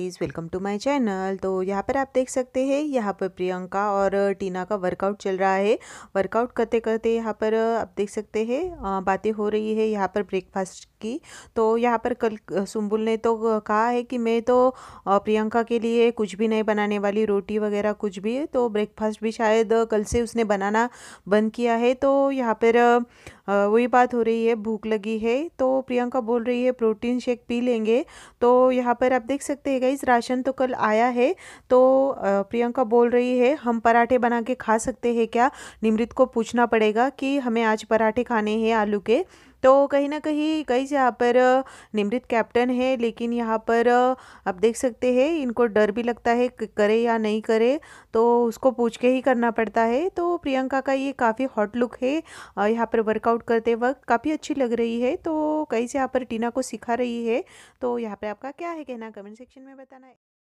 please welcome to my channel तो यहाँ पर आप देख सकते हैं यहाँ पर प्रियंका और टीना का वर्कआउट चल रहा है वर्कआउट करते करते यहाँ पर आप देख सकते हैं बातें हो रही है यहाँ पर ब्रेकफास्ट की तो यहाँ पर कल सुम्बुल ने तो कहा है कि मैं तो प्रियंका के लिए कुछ भी नहीं बनाने वाली रोटी वगैरह कुछ भी है तो ब्रेकफास्ट भी शायद कल से उसने बनाना बंद किया है तो यहाँ पर वही बात हो रही है भूख लगी है तो प्रियंका बोल रही है प्रोटीन शेक पी लेंगे तो यहाँ पर आप देख सकते हैं गाइज राशन तो कल आया है तो प्रियंका बोल रही है हम पराठे बना के खा सकते हैं क्या निमृत को पूछना पड़ेगा कि हमें आज पराठे खाने हैं आलू के तो कहीं ना कहीं कई यहाँ पर निमृत कैप्टन है लेकिन यहाँ पर आप देख सकते हैं इनको डर भी लगता है करे या नहीं करे तो उसको पूछ के ही करना पड़ता है तो प्रियंका का ये काफ़ी हॉट लुक है यहाँ पर वर्कआउट करते वक्त काफ़ी अच्छी लग रही है तो कहीं से यहाँ पर टीना को सिखा रही है तो यहाँ पर आपका क्या है कहना कमेंट सेक्शन में बताना है